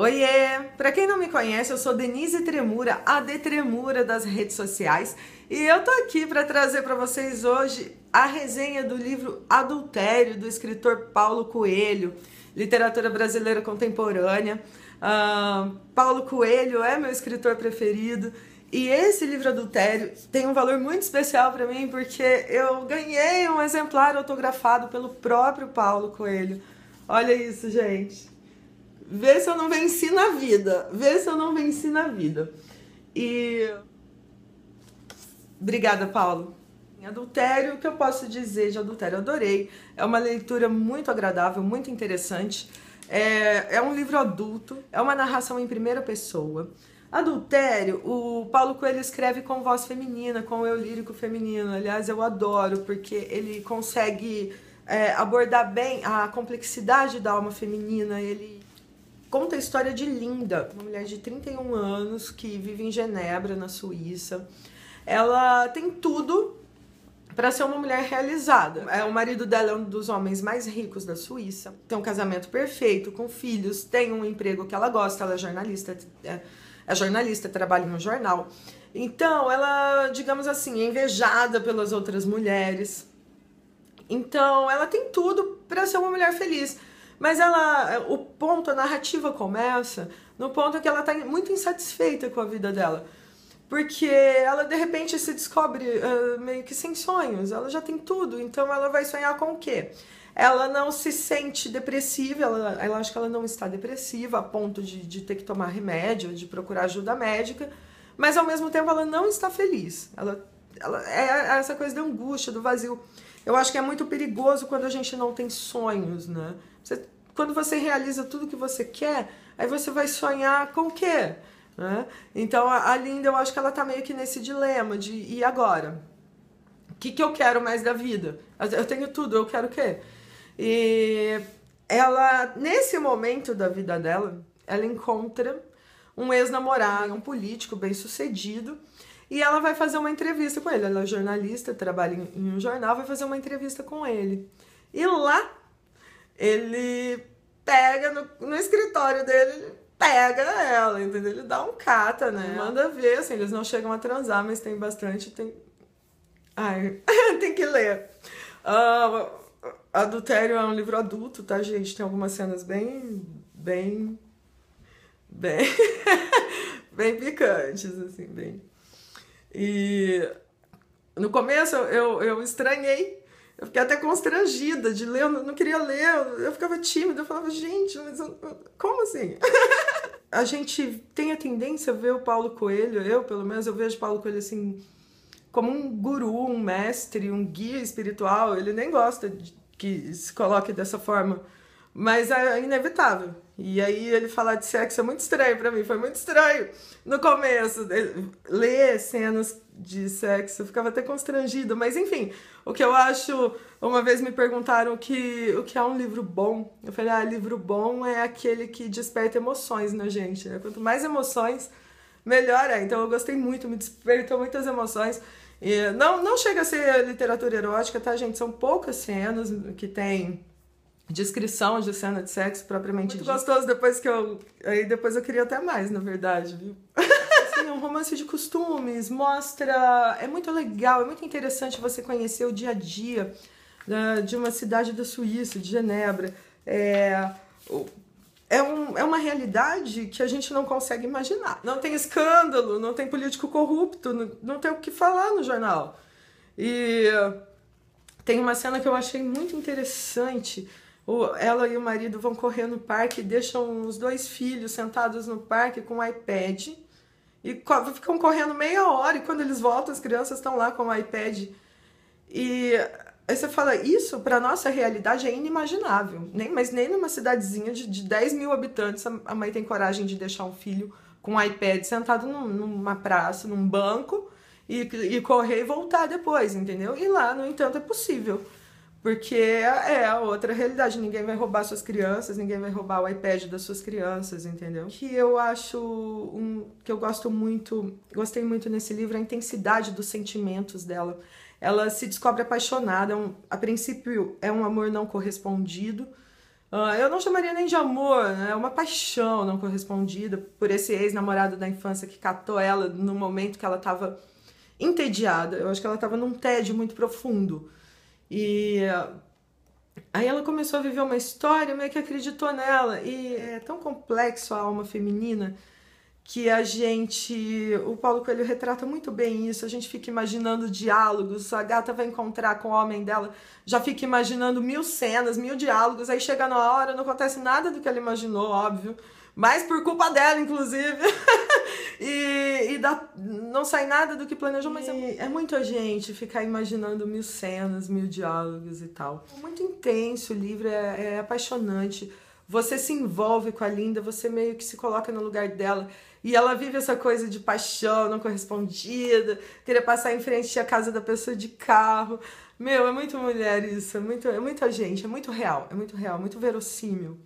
Oiê! Para quem não me conhece, eu sou Denise Tremura, a de Tremura das redes sociais, e eu tô aqui para trazer para vocês hoje a resenha do livro Adultério do escritor Paulo Coelho, literatura brasileira contemporânea. Uh, Paulo Coelho é meu escritor preferido. E esse livro Adultério tem um valor muito especial para mim porque eu ganhei um exemplar autografado pelo próprio Paulo Coelho. Olha isso, gente. Vê se eu não venci na vida. Vê se eu não venci na vida. E. Obrigada, Paulo. Adultério, o que eu posso dizer de adultério? Adorei. É uma leitura muito agradável, muito interessante. É, é um livro adulto, é uma narração em primeira pessoa. Adultério, o Paulo Coelho escreve com voz feminina, com eu lírico feminino. Aliás, eu adoro, porque ele consegue é, abordar bem a complexidade da alma feminina. Ele Conta a história de Linda, uma mulher de 31 anos que vive em Genebra, na Suíça. Ela tem tudo para ser uma mulher realizada. É, o marido dela é um dos homens mais ricos da Suíça. Tem um casamento perfeito, com filhos, tem um emprego que ela gosta, ela é jornalista, é, é jornalista, trabalha em um jornal. Então, ela, digamos assim, é invejada pelas outras mulheres. Então, ela tem tudo para ser uma mulher feliz. Mas ela, o ponto, a narrativa começa no ponto que ela está muito insatisfeita com a vida dela. Porque ela de repente se descobre uh, meio que sem sonhos, ela já tem tudo, então ela vai sonhar com o quê? Ela não se sente depressiva, ela, ela acha que ela não está depressiva a ponto de, de ter que tomar remédio, de procurar ajuda médica, mas ao mesmo tempo ela não está feliz. Ela, ela é, é essa coisa da angústia, do vazio. Eu acho que é muito perigoso quando a gente não tem sonhos, né? Você, quando você realiza tudo que você quer, aí você vai sonhar com o quê? Né? Então a, a Linda, eu acho que ela tá meio que nesse dilema de e agora? O que, que eu quero mais da vida? Eu tenho tudo, eu quero o quê? E ela, nesse momento da vida dela, ela encontra um ex-namorado, um político bem sucedido, e ela vai fazer uma entrevista com ele. Ela é jornalista, trabalha em um jornal, vai fazer uma entrevista com ele. E lá ele pega no, no escritório dele, ele pega ela, entendeu? Ele dá um cata, né? Manda ver, assim, eles não chegam a transar, mas tem bastante, tem... Ai, tem que ler. Uh, Adultério é um livro adulto, tá, gente? Tem algumas cenas bem... bem... bem... bem picantes, assim, bem... E... No começo eu, eu estranhei eu fiquei até constrangida de ler, eu não queria ler, eu ficava tímida, eu falava, gente, mas eu, como assim? a gente tem a tendência a ver o Paulo Coelho, eu pelo menos, eu vejo Paulo Coelho assim, como um guru, um mestre, um guia espiritual. Ele nem gosta de, que se coloque dessa forma, mas é inevitável e aí ele falar de sexo é muito estranho para mim, foi muito estranho no começo. Ler cenas de sexo, eu ficava até constrangido, mas enfim, o que eu acho, uma vez me perguntaram o que, o que é um livro bom. Eu falei, ah, livro bom é aquele que desperta emoções na gente, né? Quanto mais emoções, melhor é. Então eu gostei muito, me despertou muitas emoções. E não, não chega a ser literatura erótica, tá, gente? São poucas cenas que tem descrição de cena de sexo propriamente Muito dita. gostoso depois que eu... Aí depois eu queria até mais, na verdade, viu? Assim, é um romance de costumes, mostra. É muito legal, é muito interessante você conhecer o dia a dia né, de uma cidade da Suíça, de Genebra. É, é, um, é uma realidade que a gente não consegue imaginar. Não tem escândalo, não tem político corrupto, não, não tem o que falar no jornal. E tem uma cena que eu achei muito interessante ela e o marido vão correr no parque, deixam os dois filhos sentados no parque com o um iPad e ficam correndo meia hora e quando eles voltam as crianças estão lá com o iPad e aí você fala isso para nossa realidade é inimaginável nem mas nem numa cidadezinha de, de 10 mil habitantes a mãe tem coragem de deixar um filho com um iPad sentado num, numa praça num banco e, e correr e voltar depois entendeu e lá no entanto é possível porque é, é a outra realidade. Ninguém vai roubar suas crianças, ninguém vai roubar o iPad das suas crianças, entendeu? Que eu acho um, que eu gosto muito, gostei muito nesse livro, é a intensidade dos sentimentos dela. Ela se descobre apaixonada, é um, a princípio é um amor não correspondido. Uh, eu não chamaria nem de amor, né? é uma paixão não correspondida por esse ex-namorado da infância que catou ela no momento que ela estava entediada. Eu acho que ela estava num tédio muito profundo e aí ela começou a viver uma história meio que acreditou nela. E é tão complexo a alma feminina que a gente. O Paulo Coelho retrata muito bem isso. A gente fica imaginando diálogos. A gata vai encontrar com o homem dela, já fica imaginando mil cenas, mil diálogos. Aí chega na hora, não acontece nada do que ela imaginou, óbvio mas por culpa dela, inclusive. e, e dá, não sai nada do que planejou, mas é, é a gente ficar imaginando mil cenas, mil diálogos e tal. É muito intenso o livro, é, é apaixonante. Você se envolve com a Linda, você meio que se coloca no lugar dela. E ela vive essa coisa de paixão não correspondida, querer passar em frente à casa da pessoa de carro. Meu, é muito mulher isso, é, muito, é muita gente, é muito real, é muito real, é muito verossímil.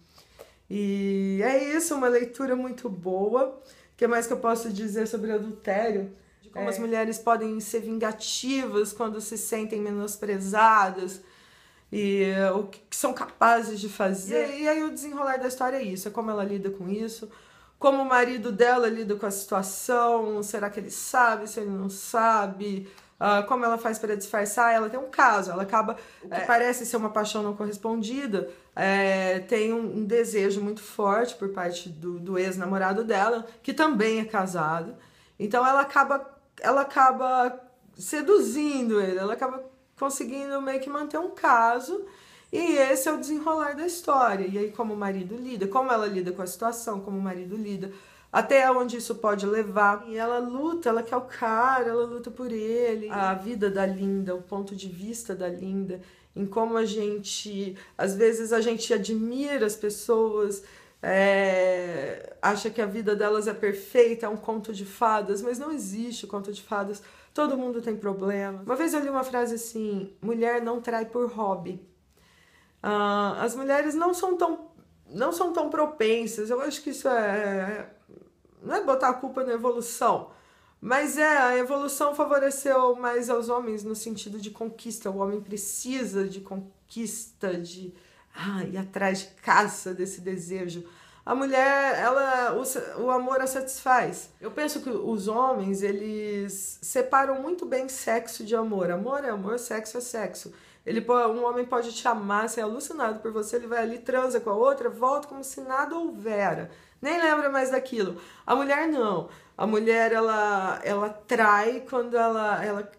E é isso, uma leitura muito boa. O que mais que eu posso dizer sobre adultério? De como é. as mulheres podem ser vingativas quando se sentem menosprezadas e eh, o que são capazes de fazer. E, e aí o desenrolar da história é isso, é como ela lida com isso, como o marido dela lida com a situação, será que ele sabe, se ele não sabe, uh, como ela faz para disfarçar, ela tem um caso, ela acaba, o é, que é. parece ser uma paixão não correspondida, é, tem um, um, desejo muito forte por parte do, do ex-namorado dela, que também é casado, então ela acaba, ela acaba seduzindo ele, ela acaba conseguindo meio que manter um caso, e esse é o desenrolar da história. E aí, como o marido lida, como ela lida com a situação, como o marido lida até onde isso pode levar. E ela luta, ela quer é o cara, ela luta por ele. A vida da Linda, o ponto de vista da Linda, em como a gente, às vezes a gente admira as pessoas, é, acha que a vida delas é perfeita, é um conto de fadas, mas não existe conto de fadas. Todo mundo tem problema. Uma vez eu li uma frase assim: mulher não trai por hobby. Uh, as mulheres não são tão não são tão propensas. Eu acho que isso é, é. Não é botar a culpa na evolução, mas é, a evolução favoreceu mais aos homens no sentido de conquista. O homem precisa de conquista, de ah, ir atrás de caça desse desejo. A mulher, ela, o, o amor a satisfaz. Eu penso que os homens, eles separam muito bem sexo de amor. Amor é amor, sexo é sexo. Ele, um homem pode te amar, ser alucinado por você, ele vai ali, transa com a outra, volta como se nada houvera. Nem lembra mais daquilo. A mulher não. A mulher, ela, ela trai quando ela, ela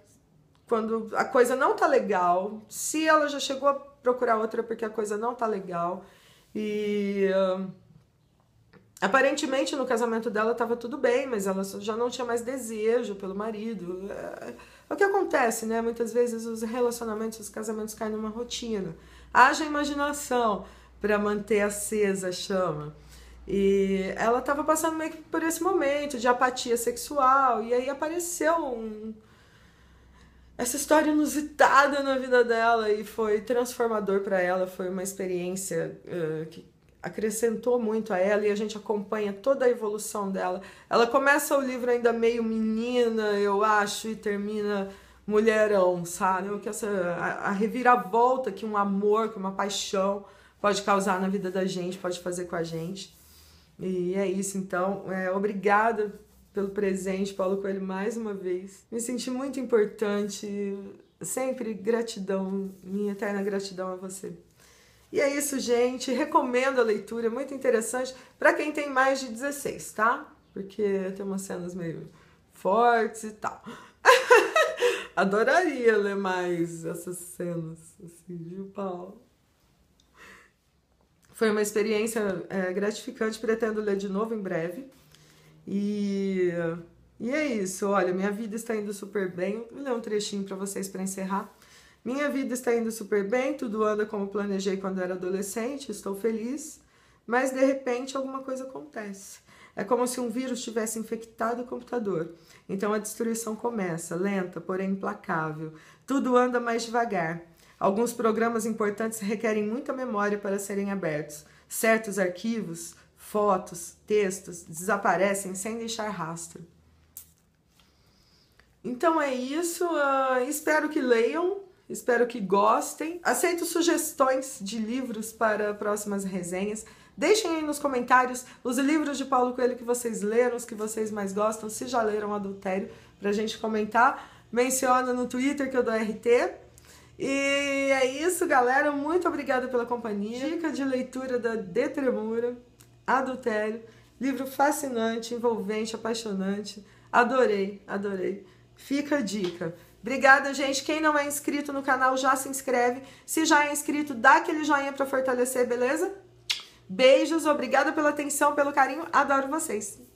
quando a coisa não tá legal, se ela já chegou a procurar outra porque a coisa não tá legal e uh, aparentemente no casamento dela tava tudo bem, mas ela já não tinha mais desejo pelo marido. Uh, é o que acontece, né? Muitas vezes os relacionamentos, os casamentos caem numa rotina. Haja imaginação para manter acesa a chama. E ela estava passando meio que por esse momento de apatia sexual, e aí apareceu um... essa história inusitada na vida dela e foi transformador para ela, foi uma experiência uh, que acrescentou muito a ela e a gente acompanha toda a evolução dela. Ela começa o livro ainda meio menina, eu acho, e termina mulherão, sabe? Que essa, a, a reviravolta que um amor, que uma paixão pode causar na vida da gente, pode fazer com a gente. E é isso, então. É, obrigada pelo presente, Paulo Coelho, mais uma vez. Me senti muito importante. Sempre gratidão, minha eterna gratidão a você. E é isso, gente. Recomendo a leitura, é muito interessante para quem tem mais de 16, tá? Porque tem umas cenas meio fortes e tal. Adoraria ler mais essas cenas, assim, viu, Paulo? Foi uma experiência é, gratificante, pretendo ler de novo em breve. E, e é isso, olha, minha vida está indo super bem. Vou ler um trechinho para vocês para encerrar. Minha vida está indo super bem, tudo anda como planejei quando era adolescente, estou feliz, mas de repente alguma coisa acontece. É como se um vírus tivesse infectado o computador. Então a destruição começa, lenta, porém implacável. Tudo anda mais devagar. Alguns programas importantes requerem muita memória para serem abertos. Certos arquivos, fotos, textos desaparecem sem deixar rastro. Então é isso. Uh, espero que leiam. Espero que gostem. Aceito sugestões de livros para próximas resenhas. Deixem aí nos comentários os livros de Paulo Coelho que vocês leram, os que vocês mais gostam, se já leram Adultério, para a gente comentar. Menciona no Twitter que eu dou RT. E é isso, galera. Muito obrigada pela companhia. Dica de leitura da Detremura. Adultério. Livro fascinante, envolvente, apaixonante. Adorei, adorei. Fica a dica. Obrigada, gente. Quem não é inscrito no canal já se inscreve. Se já é inscrito, dá aquele joinha para fortalecer, beleza? Beijos, obrigada pela atenção, pelo carinho. Adoro vocês.